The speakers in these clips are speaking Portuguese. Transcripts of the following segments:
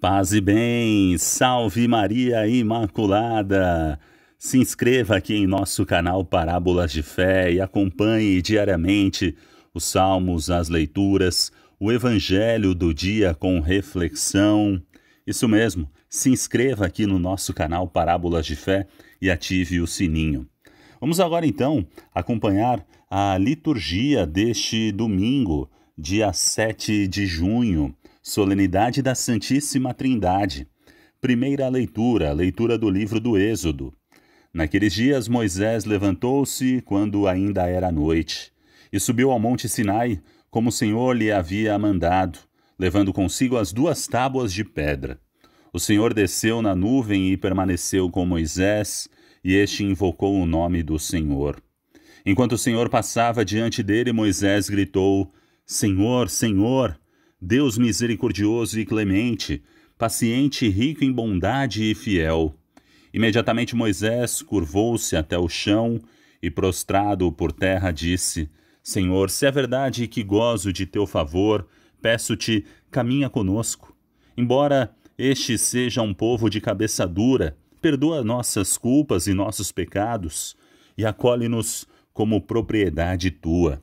Paz e bem, salve Maria Imaculada! Se inscreva aqui em nosso canal Parábolas de Fé e acompanhe diariamente os salmos, as leituras, o evangelho do dia com reflexão. Isso mesmo, se inscreva aqui no nosso canal Parábolas de Fé e ative o sininho. Vamos agora então acompanhar a liturgia deste domingo, dia 7 de junho Solenidade da Santíssima Trindade. Primeira leitura, leitura do livro do Êxodo. Naqueles dias Moisés levantou-se quando ainda era noite e subiu ao monte Sinai, como o Senhor lhe havia mandado, levando consigo as duas tábuas de pedra. O Senhor desceu na nuvem e permaneceu com Moisés, e este invocou o nome do Senhor. Enquanto o Senhor passava diante dele, Moisés gritou: Senhor, Senhor, Deus misericordioso e clemente, paciente, rico em bondade e fiel. Imediatamente Moisés curvou-se até o chão e, prostrado por terra, disse: Senhor, se é verdade que gozo de teu favor, peço-te, caminha conosco. Embora este seja um povo de cabeça dura, perdoa nossas culpas e nossos pecados e acolhe-nos como propriedade tua.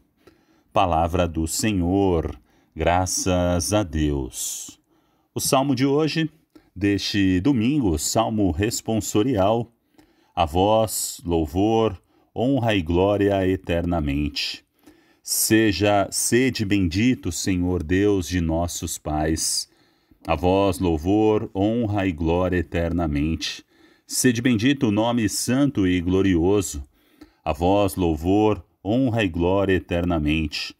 Palavra do Senhor Graças a Deus. O salmo de hoje, deste domingo, salmo responsorial, a voz, louvor, honra e glória eternamente. Seja sede bendito, Senhor Deus de nossos pais. A vós louvor, honra e glória eternamente. Sede bendito o nome santo e glorioso. A vós louvor, honra e glória eternamente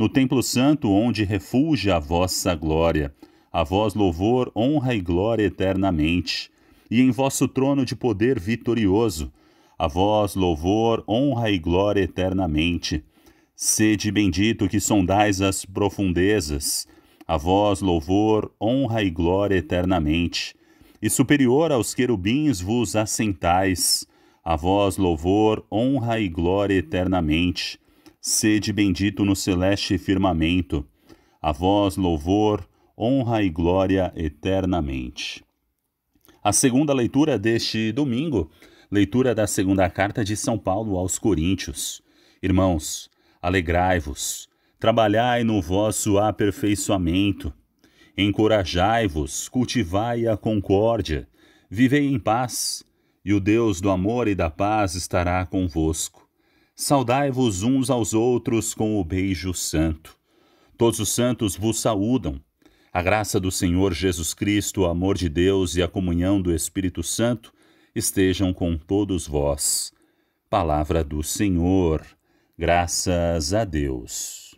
no Templo Santo, onde refulge a vossa glória. A vós louvor, honra e glória eternamente. E em vosso trono de poder vitorioso. A vós louvor, honra e glória eternamente. Sede bendito que sondais as profundezas. A vós louvor, honra e glória eternamente. E superior aos querubins vos assentais. A vós louvor, honra e glória eternamente sede bendito no celeste firmamento, a vós louvor, honra e glória eternamente. A segunda leitura deste domingo, leitura da segunda carta de São Paulo aos Coríntios. Irmãos, alegrai-vos, trabalhai no vosso aperfeiçoamento, encorajai-vos, cultivai a concórdia, vivei em paz, e o Deus do amor e da paz estará convosco. Saudai-vos uns aos outros com o beijo santo. Todos os santos vos saúdam. A graça do Senhor Jesus Cristo, o amor de Deus e a comunhão do Espírito Santo estejam com todos vós. Palavra do Senhor. Graças a Deus.